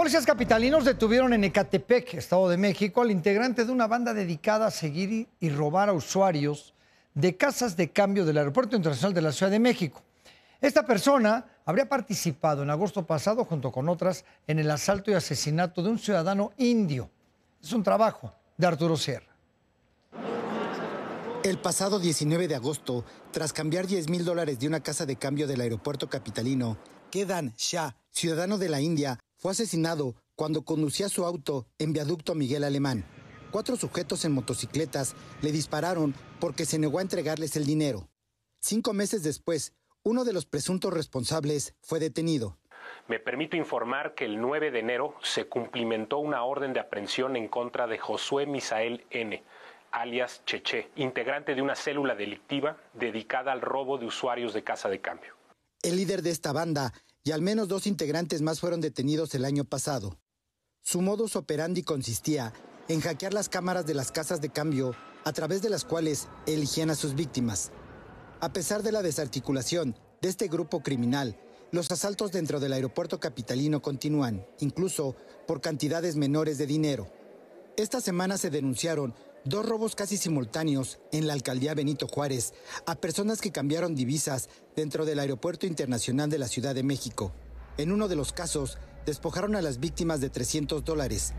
Policías capitalinos detuvieron en Ecatepec, Estado de México, al integrante de una banda dedicada a seguir y robar a usuarios de casas de cambio del Aeropuerto Internacional de la Ciudad de México. Esta persona habría participado en agosto pasado, junto con otras, en el asalto y asesinato de un ciudadano indio. Es un trabajo de Arturo Sierra. El pasado 19 de agosto, tras cambiar 10 mil dólares de una casa de cambio del aeropuerto capitalino, quedan Shah, ciudadano de la India, fue asesinado cuando conducía su auto en viaducto Miguel Alemán. Cuatro sujetos en motocicletas le dispararon porque se negó a entregarles el dinero. Cinco meses después, uno de los presuntos responsables fue detenido. Me permito informar que el 9 de enero se cumplimentó una orden de aprehensión en contra de Josué Misael N., alias Cheche, integrante de una célula delictiva dedicada al robo de usuarios de casa de cambio. El líder de esta banda y al menos dos integrantes más fueron detenidos el año pasado. Su modus operandi consistía en hackear las cámaras de las casas de cambio a través de las cuales eligían a sus víctimas. A pesar de la desarticulación de este grupo criminal, los asaltos dentro del aeropuerto capitalino continúan, incluso por cantidades menores de dinero. Esta semana se denunciaron dos robos casi simultáneos en la alcaldía Benito Juárez a personas que cambiaron divisas dentro del Aeropuerto Internacional de la Ciudad de México. En uno de los casos, despojaron a las víctimas de 300 dólares